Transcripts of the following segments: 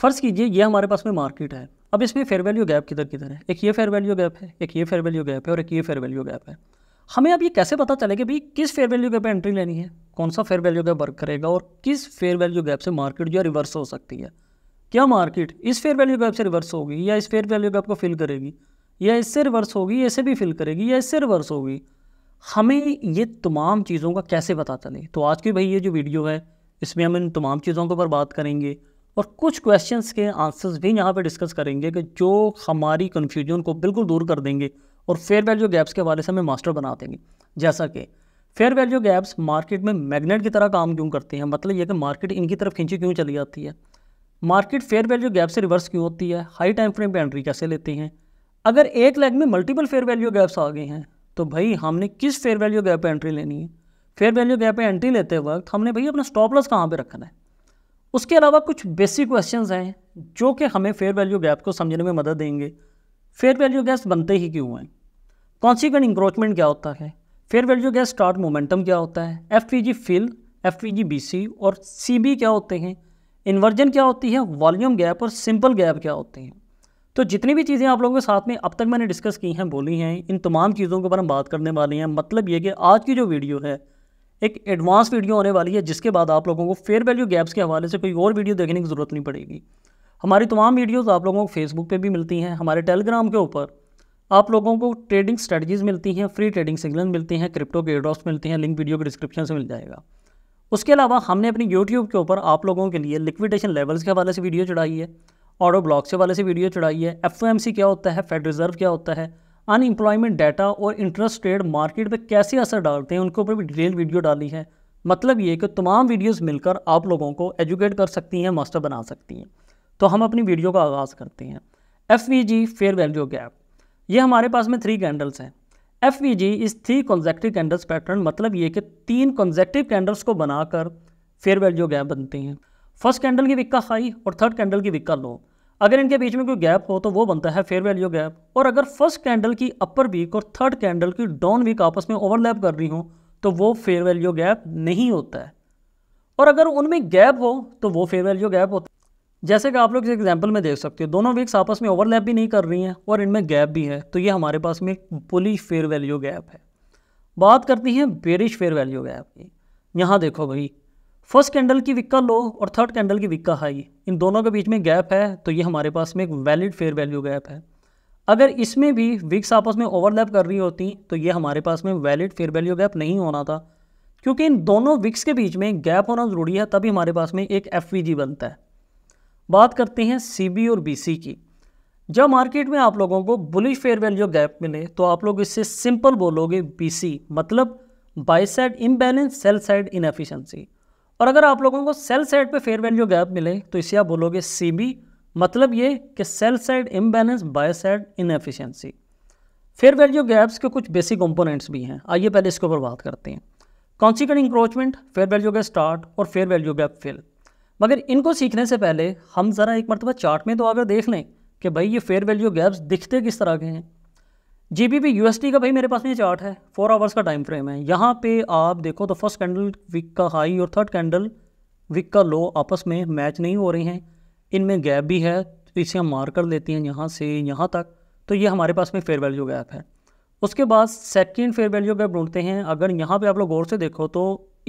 फ़र्ज़ कीजिए ये हमारे पास में मार्केट है अब इसमें फेयर वैल्यू गैप किधर किधर है एक ये फेयर वैल्यू गैप है एक ये फेयर वैल्यू गैप है और एक ये फेयर वैल्यू गैप है हमें अब ये कैसे पता चले कि भाई किस फेयर वैल्यू गैप पर एंट्री लेनी है कौन सा फेयर वैल्यू गैप वर्क करेगा और किस फेयर वैल्यू गैप से मार्केट जो है रिवर्स हो सकती है क्या मार्केट इस फेयर वैल्यू गैप से रिवर्स होगी या इस फेयर वैल्यू गैप को फिल करेगी या इससे रिवर्स होगी इसे भी फिल करेगी या इससे रिवर्स होगी हमें ये तमाम चीज़ों का कैसे पता चले तो आज की भाई ये जो वीडियो है इसमें हम इन तमाम चीज़ों के ऊपर बात करेंगे और कुछ क्वेश्चंस के आंसर्स भी यहाँ पे डिस्कस करेंगे कि जो हमारी कन्फ्यूजन को बिल्कुल दूर कर देंगे और फेयर वैल्यू गैप्स के हवाले से हमें मास्टर बना देंगे जैसा कि फेयर वैल्यू गैप्स मार्केट में मैग्नेट की तरह काम क्यों करते हैं मतलब यह कि मार्केट इनकी तरफ खींची क्यों चली जाती है मार्केट फेयर वैल्यू गैप से रिवर्स क्यों होती है हाई टाइम फ्रेम पर एंट्री कैसे लेती हैं अगर एक लेग में मल्टीपल फेयर वैल्यू गैप्स आ गए हैं तो भाई हमने किस फेयर वैल्यू गैप पर एंट्री लेनी है फेयर वैल्यू गैप पर एंट्री लेते वक्त हमने भाई अपना स्टॉप लॉस कहाँ पर रखना है उसके अलावा कुछ बेसिक क्वेश्चन हैं जो कि हमें फेयर वैल्यू गैप को समझने में मदद देंगे फेयर वैल्यू गैस बनते ही क्यों हैं कॉन्सिक्वेंट इंक्रोचमेंट क्या होता है fair value gap start momentum क्या होता है F P G fill F P G B C और सी बी क्या होते हैं इन्वर्जन क्या होती है वॉल्यूम गैप और सिंपल गैप क्या होते हैं तो जितनी भी चीज़ें आप लोगों के साथ में अब तक मैंने डिस्कस की हैं बोली हैं इन तमाम चीज़ों के ऊपर हम बात करने वाले हैं मतलब ये कि आज की जो वीडियो है एक एडवांस वीडियो होने वाली है जिसके बाद आप लोगों को फेयर वैल्यू गैप्स के हवाले से कोई और वीडियो देखने की ज़रूरत नहीं पड़ेगी हमारी तमाम वीडियोस आप लोगों को फेसबुक पे भी मिलती हैं हमारे टेलीग्राम के ऊपर आप लोगों को ट्रेडिंग स्ट्रेटजीज़ मिलती हैं फ्री ट्रेडिंग सिग्नल मिलती हैं क्रिप्टो के ड्रॉप्स मिलते हैं लिंक वीडियो के डिस्क्रिप्शन से मिल जाएगा उसके अलावा हमने अपनी यूट्यूब के ऊपर आप लोगों के लिए लिक्विडेशन लेवल्स के हवाले से वीडियो चढ़ाई है ऑडो ब्लॉक्स के हवाले से वीडियो चढ़ाई है एफ क्या होता है फेड रिज़र्व क्या होता है अनएम्प्लॉयमेंट डाटा और इंटरेस्ट रेट मार्केट पे कैसे असर डालते हैं उनके ऊपर भी डिटेल वीडियो डाली है मतलब ये कि तमाम वीडियोस मिलकर आप लोगों को एजुकेट कर सकती हैं मास्टर बना सकती हैं तो हम अपनी वीडियो का आगाज़ करते हैं F V G fair value gap ये हमारे पास में थ्री कैंडल्स हैं एफ वी जी इस थ्री कॉन्जेक्टिव कैंडल्स पैटर्न मतलब ये कि तीन कॉन्जेक्टिव कैंडल्स को बनाकर फेयर वैल्यू गैप बनते हैं फर्स्ट कैंडल की विक्का हाई और थर्ड कैंडल की विक्का लो अगर इनके बीच में कोई गैप हो तो वो बनता है फेयर वैल्यू गैप और अगर फर्स्ट कैंडल की अपर वीक और थर्ड कैंडल की डाउन वीक आपस में ओवरलैप कर रही हो तो वो फेयर वैल्यू गैप नहीं होता है और अगर उनमें गैप हो तो वो फेयर वैल्यू गैप होता है जैसे कि आप लोग इस एग्जाम्पल में देख सकते हो दोनों वीक्स आपस में ओवरलैप भी नहीं कर रही हैं और इनमें गैप भी है तो ये हमारे पास में पुली फेयर वैल्यू गैप है बात करती हैं बेरिश फेयर वैल्यू गैप की यहाँ देखो भाई फर्स्ट कैंडल की विक्का लो और थर्ड कैंडल की विक्का हाई इन दोनों के बीच में गैप है तो ये हमारे पास में एक वैलिड फेयर वैल्यू गैप है अगर इसमें भी विक्स आपस में ओवरलैप कर रही होती तो ये हमारे पास में वैलिड फेयर वैल्यू गैप नहीं होना था क्योंकि इन दोनों विक्स के बीच में गैप होना ज़रूरी है तभी हमारे पास में एक एफ बनता है बात करते हैं सी और बी की जब मार्केट में आप लोगों को बुलिश फेयर वैल्यू गैप मिले तो आप लोग इससे सिंपल बोलोगे बी मतलब buy side imbalance sell side inefficiency और अगर आप लोगों को सेल साइड पे फेयर वैल्यू गैप मिले तो इसे आप बोलोगे सी बी मतलब ये कि sell side imbalance buy side inefficiency fair value gaps के कुछ बेसिक कंपोनेंट्स भी हैं आइए पहले इसके ऊपर बात करते हैं consequent encroachment fair value gap start और फेयर वैल्यू गैप फिल मगर इनको सीखने से पहले हम ज़रा एक मरतबा चार्ट में तो आकर देख लें कि भाई ये फेयर वैल्यू गैप्स दिखते किस तरह के हैं जी बी पी यूएसडी का भाई मेरे पास में ये चार्ट है फोर आवर्स का टाइम फ्रेम है यहाँ पे आप देखो तो फर्स्ट कैंडल विक का हाई और थर्ड कैंडल विक का लो आपस में मैच नहीं हो रही हैं इनमें गैप भी है तो इसे हम मार कर लेते हैं यहाँ से यहाँ तक तो ये हमारे पास में फेयर वैल्यू गैप है उसके बाद सेकेंड फेयर वैल्यू गैप ढूंढते हैं अगर यहाँ पर आप लोग गौर से देखो तो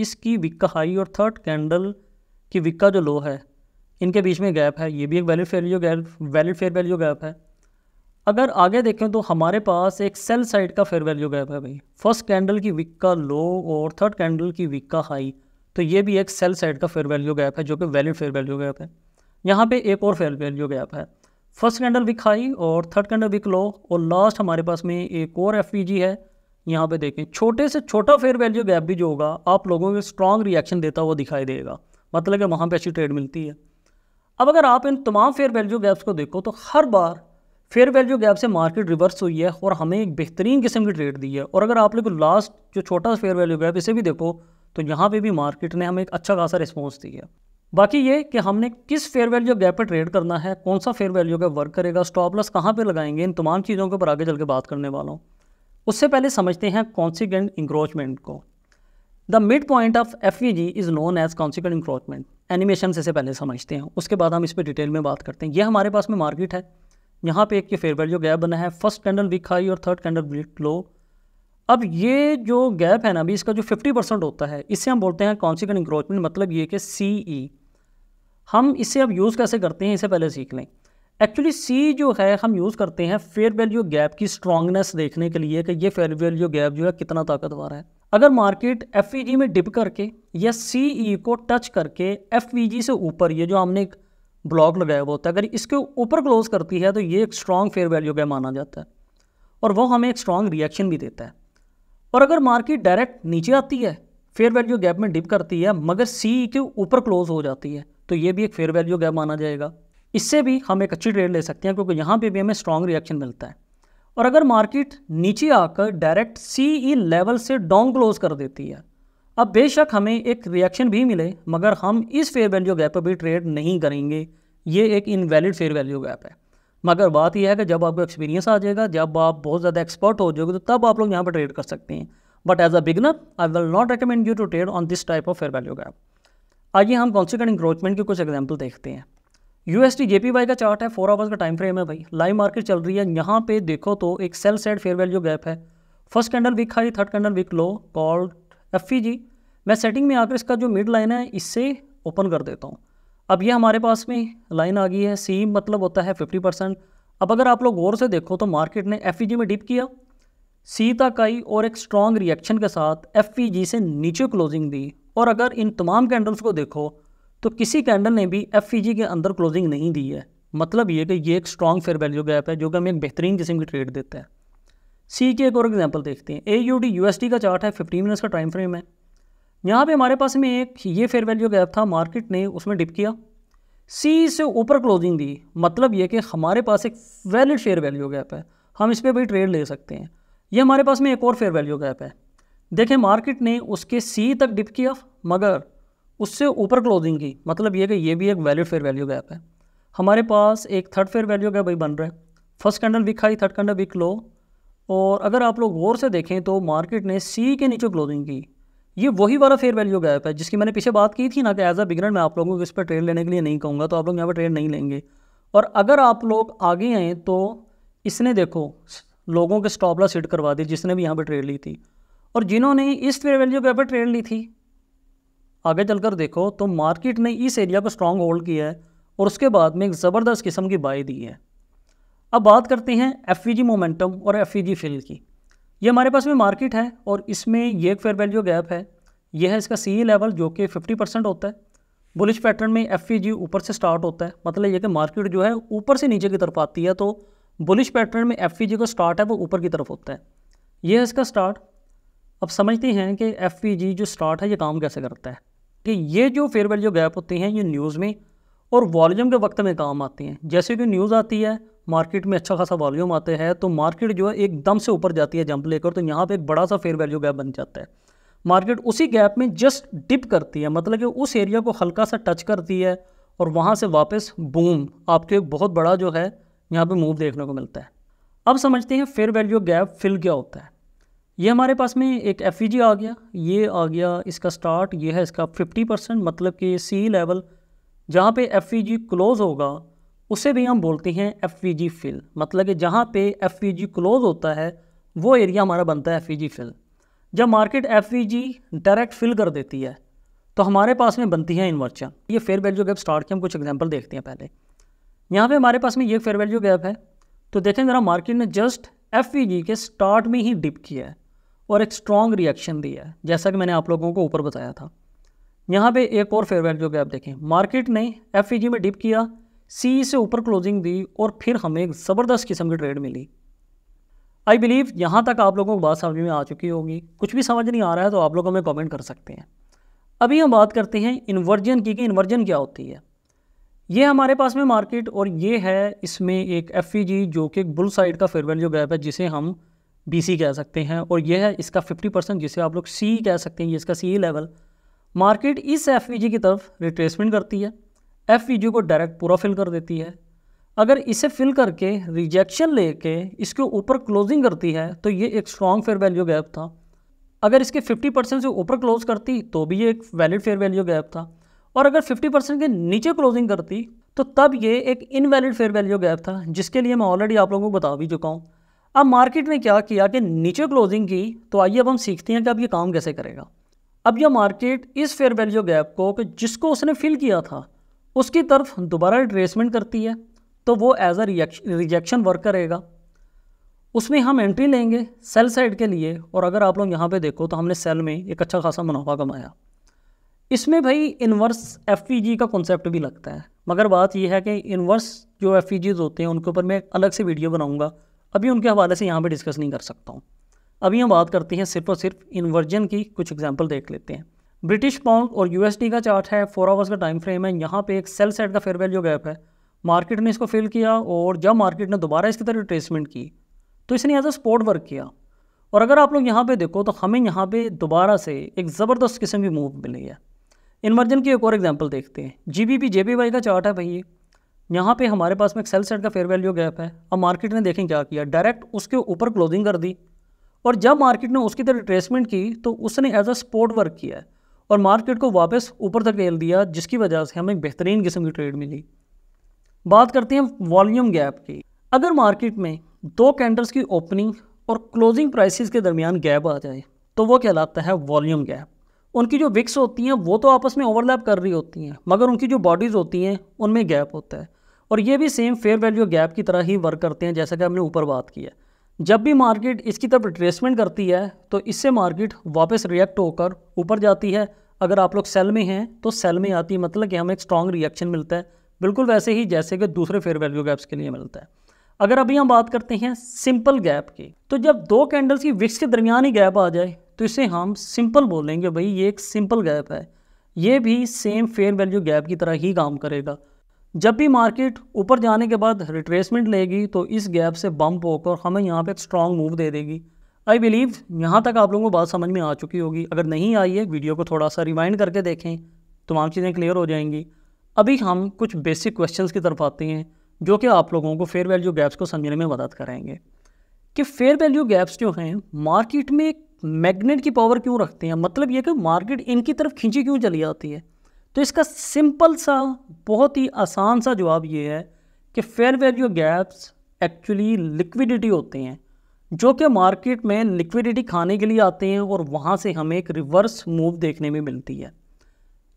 इसकी विक का हाई और थर्ड कैंडल की विक का जो लो है इनके बीच में गैप है ये भी एक valid fair value gap valid fair value gap है अगर आगे देखें तो हमारे पास एक सेल साइड का फेयर वैल्यू गैप है भाई फर्स्ट कैंडल की विक का लो और थर्ड कैंडल की विक का हाई तो ये भी एक सेल साइड का फेयर वैल्यू गैप है जो कि वैलिड फेयर वैल्यू गैप है यहाँ पे एक और फेयर वैल्यू गैप है फर्स्ट कैंडल विक हाई और थर्ड कैंडल विक लो और लास्ट हमारे पास में एक और एफ है यहाँ पर देखें छोटे से छोटा फेयर वैल्यू गैप भी जो होगा आप लोगों को स्ट्रॉन्ग रिएक्शन देता हुआ दिखाई देगा मतलब कि वहाँ पर अच्छी ट्रेड मिलती है अब अगर आप इन तमाम फेयर वैल्यू गैप्स को देखो तो हर बार फेयर वैल्यू गैप से मार्केट रिवर्स हुई है और हमें एक बेहतरीन किस्म की ट्रेड दी है और अगर आप लोग लास्ट जो छोटा फेयर वैल्यू गैप इसे भी देखो तो यहाँ पे भी मार्केट ने हमें एक अच्छा खासा रिस्पॉन्स दिया बाकी ये कि हमने किस फेयर वैल्यू गैप पर ट्रेड करना है कौन सा फेयर वैल्यू गैप वर्क करेगा स्टॉप लॉस कहाँ पर लगाएंगे इन तमाम चीज़ों के ऊपर आगे चल के बात करने वाला हूँ उससे पहले समझते हैं कॉन्सिक्वेंट इंक्रोचमेंट को the mid point of F G is known as consequent encroachment animation से पहले समझते हैं उसके बाद हम इस पर डिटेल में बात करते हैं ये हमारे पास में मार्केट है यहाँ पे एक ये फेयर वैल्यू गैप बना है फर्स्ट कैंडल वीक हाई और थर्ड कैंडल वीक लो अब ये जो गैप है ना अभी इसका जो 50 परसेंट होता है इससे हम बोलते हैं कॉन्सिक्वेंट इंक्रोचमेंट मतलब ये कि सी ई e। हम इसे अब यूज़ कैसे करते हैं इसे पहले सीख लें एक्चुअली सी जो है हम यूज़ करते हैं फेयर वैल्यू गैप की स्ट्रांगनेस देखने के लिए कि ये फेयर वैल्यू गैप जो है कितना ताकतवर है अगर मार्केट एफ e में डिप करके या सी e को टच करके एफ से ऊपर ये जो हमने ब्लॉक लगाया हुआ होता है अगर इसके ऊपर क्लोज करती है तो ये एक स्ट्रॉन्ग फेयर वैल्यू का माना जाता है और वो हमें एक स्ट्रॉन्ग रिएक्शन भी देता है और अगर मार्केट डायरेक्ट नीचे आती है फेयर वैल्यू गैप में डिप करती है मगर सी के ऊपर क्लोज हो जाती है तो ये भी एक फेयर वैल्यू गैप माना जाएगा इससे भी हम एक अच्छी ट्रेड ले सकते हैं क्योंकि यहाँ पे भी हमें स्ट्रॉन्ग रिएक्शन मिलता है और अगर मार्केट नीचे आकर डायरेक्ट सी ई लेवल से डाउन क्लोज कर देती है अब बेशक हमें एक रिएक्शन भी मिले मगर हम इस फेयर वैल्यू गैप पर भी ट्रेड नहीं करेंगे ये एक इनवैलिड फेयर वैल्यू गैप है मगर बात यह है कि जब आपको एक्सपीरियंस आ जाएगा जब आप बहुत ज़्यादा एक्सपर्ट हो जाओगे तो तब आप लोग यहाँ पर ट्रेड कर सकते हैं but as a beginner I will not recommend you to trade on this type of fair value gap आइए हम कॉन्सिक्वेंट इंक्रोचमेंट के कुछ एग्जाम्पल देखते हैं यू एस का चार्ट है फोर आवर्स का टाइम फ्रेम है भाई लाइव मार्केट चल रही है यहाँ पे देखो तो एक sell side fair value gap है first candle wick high third candle wick low called F G e मैं सेटिंग में आकर इसका जो मिड लाइन है इससे ओपन कर देता हूँ अब ये हमारे पास में लाइन आ गई है सी मतलब होता है फिफ्टी परसेंट अब अगर आप लोग गौर से देखो तो मार्केट ने एफ e में डिप किया सी तक आई और एक स्ट्रॉन्ग रिएक्शन के साथ एफ e से नीचे क्लोजिंग दी और अगर इन तमाम कैंडल्स को देखो तो किसी कैंडल ने भी एफ के अंदर क्लोजिंग नहीं दी है मतलब ये कि ये एक स्ट्रॉन्ग फेयर वैल्यू गैप है जो कि हमें एक बेहतरीन किस्म की ट्रेड देता है सी के एक और एग्जाम्पल देखते हैं A U D U S T का चार्ट है फिफ्टीन मिनट्स का टाइम फ्रेम है यहाँ पे हमारे पास में एक ये फेयर वैल्यू गैप था मार्केट ने उसमें डिप किया सी से ऊपर क्लोजिंग दी मतलब ये कि हमारे पास एक वैलिड फेयर वैल्यू गैप है हम इस पर भाई ट्रेड ले सकते हैं ये हमारे पास में एक और फेयर वैल्यू गैप है देखें मार्केट ने उसके सी तक डिप किया मगर उससे ऊपर क्लोजिंग की मतलब ये कि ये भी एक वैलिड फेयर वैल्यू गैप है हमारे पास एक थर्ड फेयर वैल्यू गैप भाई बन रहा है first candle wick high third candle wick low और अगर आप लोग गौर से देखें तो मार्केट ने सी के नीचे क्लोजिंग की ये वही वाला फेयर वैल्यू गैप है जिसकी मैंने पीछे बात की थी ना कि एज अ बिगनर मैं आप लोगों को इस पर ट्रेड लेने के लिए नहीं कहूँगा तो आप लोग यहाँ पर ट्रेड नहीं लेंगे और अगर आप लोग आगे आएँ तो इसने देखो लोगों के स्टॉपला सीट करवा दी जिसने भी यहाँ पर ट्रेड ली थी और जिन्होंने इस फेयर वैल्यू गैप पर ट्रेड ली थी आगे चलकर देखो तो मार्केट ने इस एरिया को स्ट्रांग होल्ड किया है और उसके बाद में एक ज़बरदस्त किस्म की बाई दी है अब बात करते हैं एफ मोमेंटम e और एफ फील्ड e की ये हमारे पास में मार्केट है और इसमें ये एक फेयर वैल्यू गैप है यह है इसका सी लेवल e जो कि 50 परसेंट होता है बुलिश पैटर्न में एफ ऊपर से स्टार्ट होता है मतलब ये कि मार्केट जो है ऊपर से नीचे की तरफ आती है तो बुलिश पैटर्न में एफ का स्टार्ट है वो ऊपर की तरफ होता है यह है इसका स्टार्ट अब समझते हैं कि एफ जो स्टार्ट है ये काम कैसे करता है कि ये जो फेयर वैल्यू गैप होती हैं ये न्यूज़ में और वॉल्यूम के वक्त में काम आती हैं जैसे कि न्यूज़ आती है मार्केट में अच्छा खासा वॉल्यूम आते हैं तो मार्केट जो है एकदम से ऊपर जाती है जंप लेकर तो यहाँ पे एक बड़ा सा फेयर वैल्यू गैप बन जाता है मार्केट उसी गैप में जस्ट डिप करती है मतलब कि उस एरिया को हल्का सा टच करती है और वहाँ से वापस बूम आपको एक बहुत बड़ा जो है यहाँ पर मूव देखने को मिलता है अब समझते हैं फेयर वैल्यू गैप फिल क्या होता है ये हमारे पास में एक एफ e आ गया ये आ गया इसका स्टार्ट ये है इसका 50 परसेंट मतलब कि सी लेवल जहाँ पे एफ क्लोज़ e होगा उसे भी हम बोलते हैं एफ वी जी फिल मतलब कि जहाँ पे एफ वी जी क्लोज होता है वो एरिया हमारा बनता है एफ वी जी फिल जब market F V G direct fill कर देती है तो हमारे पास में बनती है इन्वर्चन ये फेयर वैल्यू गैप स्टार्ट के हम कुछ एग्जाम्पल देखते हैं पहले यहाँ पे हमारे पास में ये फेयर वैल्यू गैप है तो देखें ज़रा मार्केट ने जस्ट एफ के स्टार्ट में ही डिप किया है और एक स्ट्रॉन्ग रिएक्शन दिया है जैसा कि मैंने आप लोगों को ऊपर बताया था यहाँ पे एक और फेयर वैल्यू गैप देखें मार्केट ने एफ में डिप किया सी से ऊपर क्लोजिंग दी और फिर हमें ज़बरदस्त किस्म की ट्रेड मिली आई बिलीव यहाँ तक आप लोगों को बात समझ में आ चुकी होगी कुछ भी समझ नहीं आ रहा है तो आप लोग हमें कमेंट कर सकते हैं अभी हम बात करते हैं इन्वर्जन की कि इन्वर्जन क्या होती है ये हमारे पास में मार्केट और ये है इसमें एक एफ e जो कि बुल साइड का फेयरवेल जो गैप है जिसे हम बी कह सकते हैं और यह है इसका 50 परसेंट जिसे आप लोग सी कह सकते हैं ये इसका सी लेवल मार्केट इस एफ e की तरफ रिट्रेसमेंट करती है एफ को डायरेक्ट पूरा फिल कर देती है अगर इसे फिल करके रिजेक्शन लेके इसके ऊपर क्लोजिंग करती है तो ये एक स्ट्रॉन्ग फेयर वैल्यू गैप था अगर इसके 50 परसेंट से ऊपर क्लोज करती तो भी ये एक वैलिड फेयर वैल्यू गैप था और अगर 50 परसेंट के नीचे क्लोजिंग करती तो तब ये एक इनवैलिड फेयर वैल्यू गैप था जिसके लिए मैं ऑलरेडी आप लोगों को बता भी चुका हूँ अब मार्केट ने क्या किया कि नीचे क्लोजिंग की तो आइए अब हम सीखते हैं कि अब ये काम कैसे करेगा अब यह मार्केट इस फेयर वैल्यू गैप को कि जिसको उसने फिल किया था उसकी तरफ दोबारा रिट्रेसमेंट करती है तो वो एज अ रिजेक्शन वर्क करेगा उसमें हम एंट्री लेंगे सेल साइड के लिए और अगर आप लोग यहाँ पे देखो तो हमने सेल में एक अच्छा खासा मुनाफा कमाया इसमें भाई इन्वर्स एफ का कॉन्सेप्ट भी लगता है मगर बात यह है कि इन्वर्स जो एफ होते हैं उनके ऊपर मैं अलग से वीडियो बनाऊँगा अभी उनके हवाले से यहाँ पर डिस्कस नहीं कर सकता हूँ अभी हम बात करते हैं सिर्फ और सिर्फ इन्वर्जन की कुछ एग्जाम्पल देख लेते हैं ब्रिटिश पाउंड और यूएसडी का चार्ट है फोर आवर्स का टाइम फ्रेम है यहाँ पे एक सेल सेट का फेयर वैल्यू गैप है मार्केट ने इसको फिल किया और जब मार्केट ने दोबारा इसकी तरह रिट्रेसमेंट की तो इसने एज अ स्पोर्ट वर्क किया और अगर आप लोग यहाँ पे देखो तो हमें यहाँ पे दोबारा से एक ज़बरदस्त किस्म की मूव मिली है इन्वर्जन की एक और एग्जांपल देखते हैं G B P J P Y का चार्ट है भाई यहाँ पे हमारे पास में एक सेल सेट का फेयर वैल्यू गैप है अब मार्केट ने देखें क्या किया डायरेक्ट उसके ऊपर क्लोजिंग कर दी और जब मार्केट ने उसकी तरह रिट्रेसमेंट की तो उसने एज अ स्पोर्ट वर्क किया है और मार्केट को वापस ऊपर तक रेल दिया जिसकी वजह से हमें बेहतरीन किस्म की ट्रेड मिली बात करते हैं वॉल्यूम गैप की अगर मार्केट में दो कैंडल्स की ओपनिंग और क्लोजिंग प्राइसेस के दरमियान गैप आ जाए तो वो कहलाता है वॉल्यूम गैप उनकी जो विक्स होती हैं वो तो आपस में ओवरलैप कर रही होती हैं मगर उनकी जो बॉडीज़ होती हैं उनमें गैप होता है और ये भी सेम फेयर वैल्यू गैप की तरह ही वर्क करते हैं जैसा कि हमने ऊपर बात किया जब भी मार्केट इसकी तरफ रिट्रेसमेंट करती है तो इससे मार्केट वापस रिएक्ट होकर ऊपर जाती है अगर आप लोग सेल में हैं तो सेल में आती है मतलब कि हमें एक स्ट्रॉन्ग रिएक्शन मिलता है बिल्कुल वैसे ही जैसे कि दूसरे फेयर वैल्यू गैप्स के लिए मिलता है अगर अभी हम बात करते हैं सिंपल गैप की तो जब दो कैंडल्स की विक्स के दरमियान ही गैप आ जाए तो इसे हम सिंपल बोलेंगे भाई ये एक सिंपल गैप है ये भी सेम फेयर वैल्यू गैप की तरह ही काम करेगा जब भी मार्केट ऊपर जाने के बाद रिट्रेसमेंट लेगी तो इस गैप से बम्प होकर हमें यहाँ पे एक स्ट्रॉन्ग मूव दे देगी आई बिलीव यहाँ तक आप लोगों को बात समझ में आ चुकी होगी अगर नहीं आई है वीडियो को थोड़ा सा रिमाइंड करके देखें तमाम चीज़ें क्लियर हो जाएंगी अभी हम कुछ बेसिक क्वेश्चन की तरफ आते हैं जो कि आप लोगों को फेयर वैल्यू गैप्स को समझने में मदद करेंगे कि फेयर वैल्यू गैप्स जो हैं मार्केट में मैग्नेट की पावर क्यों रखते हैं मतलब ये कि मार्केट इनकी तरफ खींची क्यों चली जाती है तो इसका सिंपल सा बहुत ही आसान सा जवाब ये है कि fair value gaps actually liquidity होते हैं जो कि मार्केट में लिक्विडिटी खाने के लिए आते हैं और वहाँ से हमें एक रिवर्स मूव देखने में मिलती है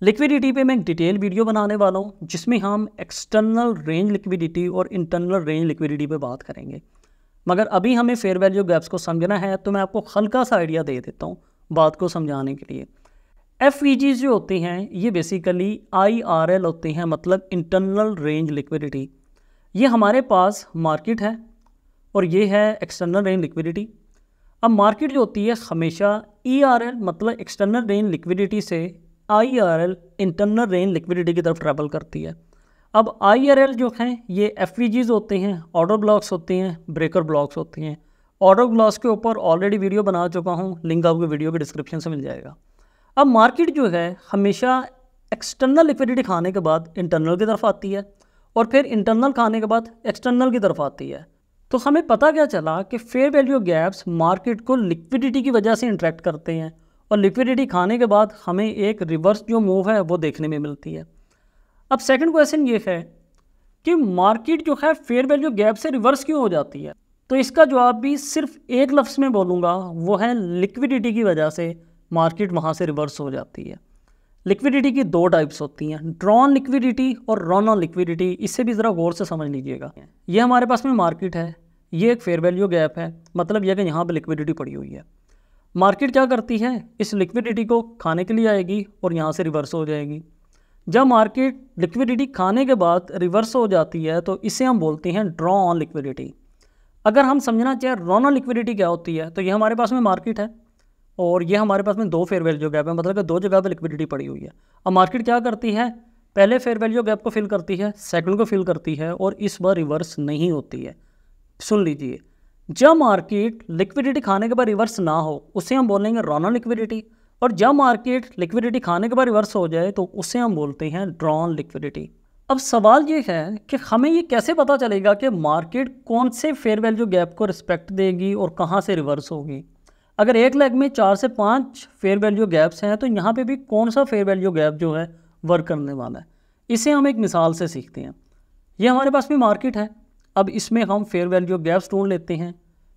लिक्विडिटी पे मैं एक डिटेल वीडियो बनाने वाला हूँ जिसमें हम एक्सटर्नल रेंज लिक्विडिटी और इंटरनल रेंज लिक्विडिटी पे बात करेंगे मगर अभी हमें फेयर वैल्यू गैप्स को समझना है तो मैं आपको हल्का सा आइडिया दे देता हूँ बात को समझाने के लिए एफ e जो होते हैं ये बेसिकली आई आर एल होते हैं मतलब इंटरनल रेंज लिक्विडिटी ये हमारे पास मार्केट है और ये है एक्सटर्नल रेंज लिक्विडिटी अब मार्केट जो होती है हमेशा ई आर एल मतलब एक्सटर्नल रेंज लिक्विडिटी से I R L internal range liquidity की तरफ ट्रैवल करती है अब आई आर एल जो हैं ये एफ e होते हैं ऑर्डर ब्लॉक्स होते हैं ब्रेकर ब्लॉक्स होते हैं ऑर्डर ब्लॉक्स के ऊपर ऑलरेडी वीडियो बना चुका हूँ लिंक आपको वीडियो के डिस्क्रिप्शन से मिल जाएगा अब मार्केट जो है हमेशा एक्सटर्नल लिक्विडिटी खाने के बाद इंटरनल की तरफ आती है और फिर इंटरनल खाने के बाद एक्सटर्नल की तरफ आती है तो हमें पता क्या चला कि फेयर वैल्यू गैप्स मार्केट को लिक्विडिटी की वजह से इंट्रैक्ट करते हैं और लिक्विडिटी खाने के बाद हमें एक रिवर्स जो मूव है वो देखने में मिलती है अब सेकंड क्वेश्चन ये है कि मार्केट जो है फेयर वैल्यू गैप से रिवर्स क्यों हो जाती है तो इसका जवाब भी सिर्फ एक लफ्स में बोलूँगा वो है लिक्विडिटी की वजह से मार्केट वहाँ से रिवर्स हो जाती है लिक्विडिटी की दो टाइप्स होती हैं ड्रॉन लिक्विडिटी और रॉन ऑन लिक्विडिटी इससे भी ज़रा गौर से समझ लीजिएगा ये हमारे पास में मार्केट है ये एक फेयर वैल्यू गैप है मतलब यह कि यहाँ पर लिक्विडिटी पड़ी हुई है मार्केट क्या करती है इस लिक्विडिटी को खाने के लिए आएगी और यहाँ से रिवर्स हो जाएगी जब मार्केट लिक्विडिटी खाने के बाद रिवर्स हो जाती है तो इसे हम बोलते हैं ड्रॉ ऑन लिक्विडिटी अगर हम समझना चाहें रॉन ऑन लिक्विडिटी क्या होती है तो ये हमारे पास में मार्केट है और ये हमारे पास में दो फेयर वैल्यू गैप है मतलब कि दो जगह पर लिक्विडिटी पड़ी हुई है अब मार्केट क्या करती है पहले फेयर वैल्यू गैप को फिल करती है सेकंड को फिल करती है और इस बार रिवर्स नहीं होती है सुन लीजिए जब मार्केट लिक्विडिटी खाने के बाद रिवर्स ना हो उसे हम बोलेंगे रोना लिक्विडिटी और जब मार्केट लिक्विडिटी खाने के बाद रिवर्स हो जाए तो उसे हम बोलते हैं ड्रॉन लिक्विडिटी अब सवाल ये है कि हमें ये कैसे पता चलेगा कि मार्केट कौन से फेयर वैल्यू गैप को रिस्पेक्ट देगी और कहाँ से रिवर्स होगी अगर एक लेग में चार से पाँच फेयर वैल्यू गैप्स हैं तो यहाँ पे भी कौन सा फेयर वैल्यू गैप जो है वर्क करने वाला है इसे हम एक मिसाल से सीखते हैं ये हमारे पास में मार्केट है अब इसमें हम फेयर वैल्यू गैप्स ढूंढ लेते हैं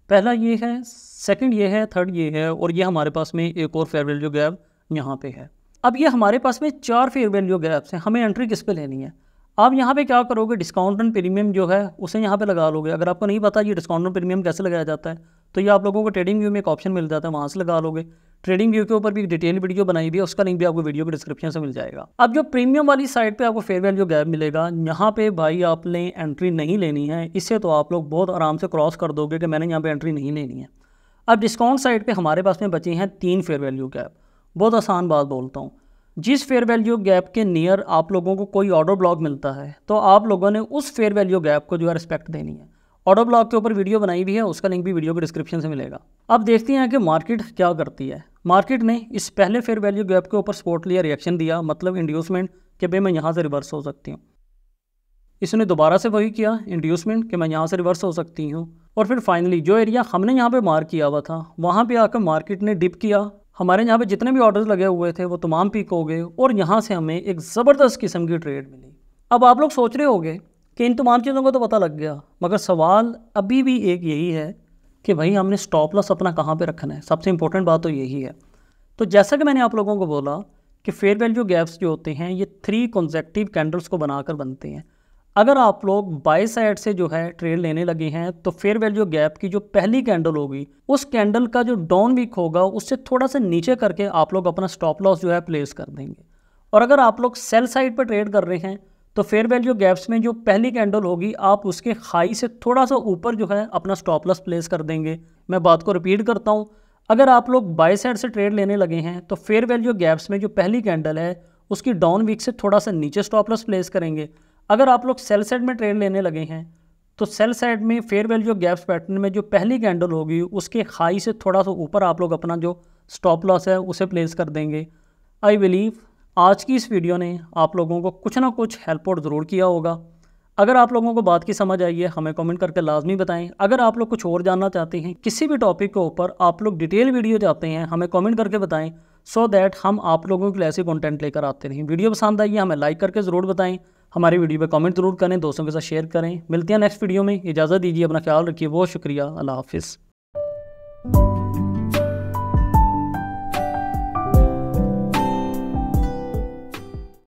पहला ये है सेकंड ये है थर्ड ये है और ये हमारे पास में एक और फेयर वैल्यू गैप यहाँ पर है अब ये हमारे पास में चार फेयर वैल्यू गैप्स हैं हमें एंट्री किस पर लेनी है आप यहाँ पे क्या करोगे डिस्काउंट एंड प्रीमियम जो है उसे यहाँ पे लगा लोगे अगर आपको नहीं पता ये डिस्काउंट एंड प्रीमियम कैसे लगाया जाता है तो ये आप लोगों को ट्रेडिंग व्यू में एक ऑप्शन मिल जाता है वहाँ से लगा लोगे ट्रेडिंग व्यू के ऊपर भी डिटेल वीडियो बनाई हुई है उसका लिंक भी आपको वीडियो के डिस्क्रिप्शन से मिल जाएगा अब जो प्रीमियम वाली साइड पे आपको फेयर वैल्यू गैप मिलेगा यहाँ पे भाई आपने एंट्री नहीं लेनी है इससे तो आप लोग बहुत आराम से क्रॉस कर दोगे कि मैंने यहाँ पे एंट्री नहीं लेनी है अब डिस्काउंट साइड पर हमारे पास में बचे हैं तीन फेयर वैल्यू गैप बहुत आसान बात बोलता हूँ जिस फेयर वैल्यू गैप के नियर आप लोगों को कोई ऑर्डर ब्लॉक मिलता है तो आप लोगों ने उस फेयर वैल्यू गैप को जो है रिस्पेक्ट देनी है ऑटो ब्लॉक के ऊपर वीडियो बनाई भी है उसका लिंक भी वीडियो के डिस्क्रिप्शन से मिलेगा अब देखते हैं कि मार्केट क्या करती है मार्केट ने इस पहले फेयर वैल्यू गैप के ऊपर स्पोर्ट लिया रिएक्शन दिया मतलब इंड्यूसमेंट कि भाई मैं यहाँ से रिवर्स हो सकती हूँ इसने दोबारा से वही किया इंड्यूसमेंट कि मैं यहाँ से रिवर्स हो सकती हूँ और फिर फाइनली जो एरिया हमने यहाँ पे मार्क किया हुआ था वहाँ पे आकर मार्केट ने डिप किया हमारे यहाँ पे जितने भी ऑर्डर्स लगे हुए थे वो तमाम पीक हो गए और यहाँ से हमें एक ज़बरदस्त किस्म की ट्रेड मिली अब आप लोग सोच रहे होंगे कि इन तमाम चीज़ों का तो पता लग गया मगर सवाल अभी भी एक यही है कि भाई हमने स्टॉप लॉस अपना कहाँ पे रखना है सबसे इम्पोर्टेंट बात तो यही है तो जैसा कि मैंने आप लोगों को बोला कि फेयर वैल्यू गैप्स जो होते हैं ये थ्री कॉन्जेक्टिव कैंडल्स को बनाकर बनते हैं अगर आप लोग बाई साइड से जो है ट्रेड लेने लगे हैं तो फेयर वैल्यू गैप की जो पहली कैंडल होगी उस कैंडल का जो डाउन वीक होगा उससे थोड़ा सा नीचे करके आप लोग अपना स्टॉप लॉस जो है प्लेस कर देंगे और अगर आप लोग सेल साइड पर ट्रेड कर रहे हैं तो फेयर वैल्यू गैप्स में जो पहली कैंडल होगी आप उसके हाई से थोड़ा सा ऊपर जो है अपना स्टॉप लॉस प्लेस कर देंगे मैं बात को रिपीट करता हूँ अगर आप लोग बाई साइड से ट्रेड लेने लगे हैं तो फेयर वैल्यू गैप्स में जो पहली कैंडल है उसकी डाउन वीक से थोड़ा सा नीचे स्टॉप लॉस प्लेस करेंगे अगर आप लोग सेल साइड में ट्रेड लेने लगे हैं तो सेल साइड में फेयर वैल्यू गैप्स पैटर्न में जो पहली कैंडल होगी उसके हाई से थोड़ा सा ऊपर आप लोग अपना जो स्टॉप लॉस है उसे प्लेस कर देंगे आई बिलीव आज की इस वीडियो ने आप लोगों को कुछ ना कुछ हेल्प आउट ज़रूर किया होगा अगर आप लोगों को बात की समझ आई है हमें कमेंट करके लाजमी बताएं अगर आप लोग कुछ और जानना चाहते हैं किसी भी टॉपिक के ऊपर आप लोग डिटेल वीडियो चाहते हैं हमें कमेंट करके बताएं सो so दैट हम आप लोगों के लिए ऐसे कंटेंट लेकर आते रहें वीडियो पसंद आई है हमें लाइक करके ज़रूर बताएँ हमारी वीडियो पर कॉमेंट ज़रूर करें दोस्तों के साथ शेयर करें मिलते हैं नेक्स्ट वीडियो में इजाज़त दीजिए अपना ख्याल रखिए बहुत शुक्रिया अल्लाह हाफिज़